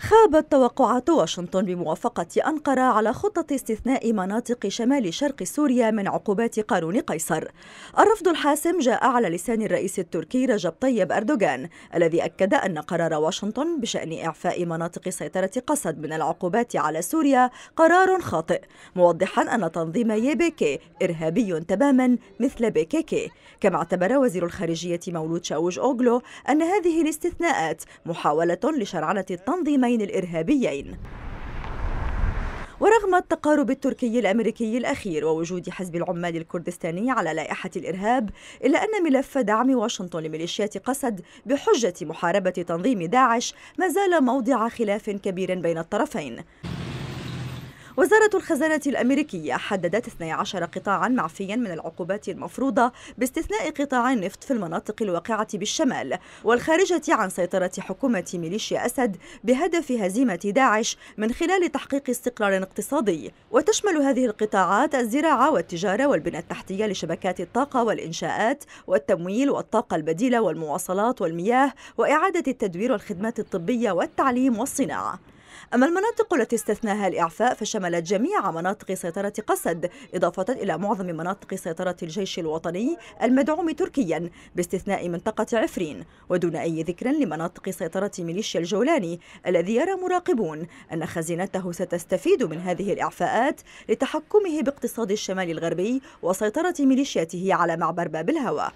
خابت توقعات واشنطن بموافقة أنقرة على خطة استثناء مناطق شمال شرق سوريا من عقوبات قانون قيصر. الرفض الحاسم جاء على لسان الرئيس التركي رجب طيب أردوغان الذي أكد أن قرار واشنطن بشأن إعفاء مناطق سيطرة قسد من العقوبات على سوريا قرار خاطئ، موضحا أن تنظيم يبيكي إرهابي تماما مثل بيكيكي كما اعتبر وزير الخارجية مولود شاوج أوغلو أن هذه الاستثناءات محاولة لشرعنة التنظيم الحزبين الإرهابيين ورغم التقارب التركي الامريكي الاخير ووجود حزب العمال الكردستاني على لائحه الارهاب الا ان ملف دعم واشنطن لميليشيات قسد بحجه محاربه تنظيم داعش ما زال موضع خلاف كبير بين الطرفين وزارة الخزانة الأمريكية حددت 12 قطاعا معفيا من العقوبات المفروضة باستثناء قطاع النفط في المناطق الواقعة بالشمال والخارجة عن سيطرة حكومة ميليشيا أسد بهدف هزيمة داعش من خلال تحقيق استقرار اقتصادي وتشمل هذه القطاعات الزراعة والتجارة والبنى التحتية لشبكات الطاقة والإنشاءات والتمويل والطاقة البديلة والمواصلات والمياه وإعادة التدوير والخدمات الطبية والتعليم والصناعة أما المناطق التي استثناها الإعفاء فشملت جميع مناطق سيطرة قسد إضافة إلى معظم مناطق سيطرة الجيش الوطني المدعوم تركيا باستثناء منطقة عفرين ودون أي ذكر لمناطق سيطرة ميليشيا الجولاني الذي يرى مراقبون أن خزينته ستستفيد من هذه الإعفاءات لتحكمه باقتصاد الشمال الغربي وسيطرة ميليشياته على معبر باب الهوى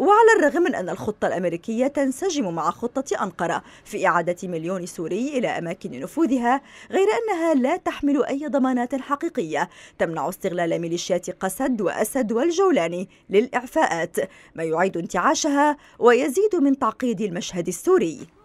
وعلى الرغم من أن الخطة الأمريكية تنسجم مع خطة أنقرة في إعادة مليون سوري إلى أماكن نفوذها غير أنها لا تحمل أي ضمانات حقيقية تمنع استغلال ميليشيات قسد وأسد والجولاني للإعفاءات ما يعيد انتعاشها ويزيد من تعقيد المشهد السوري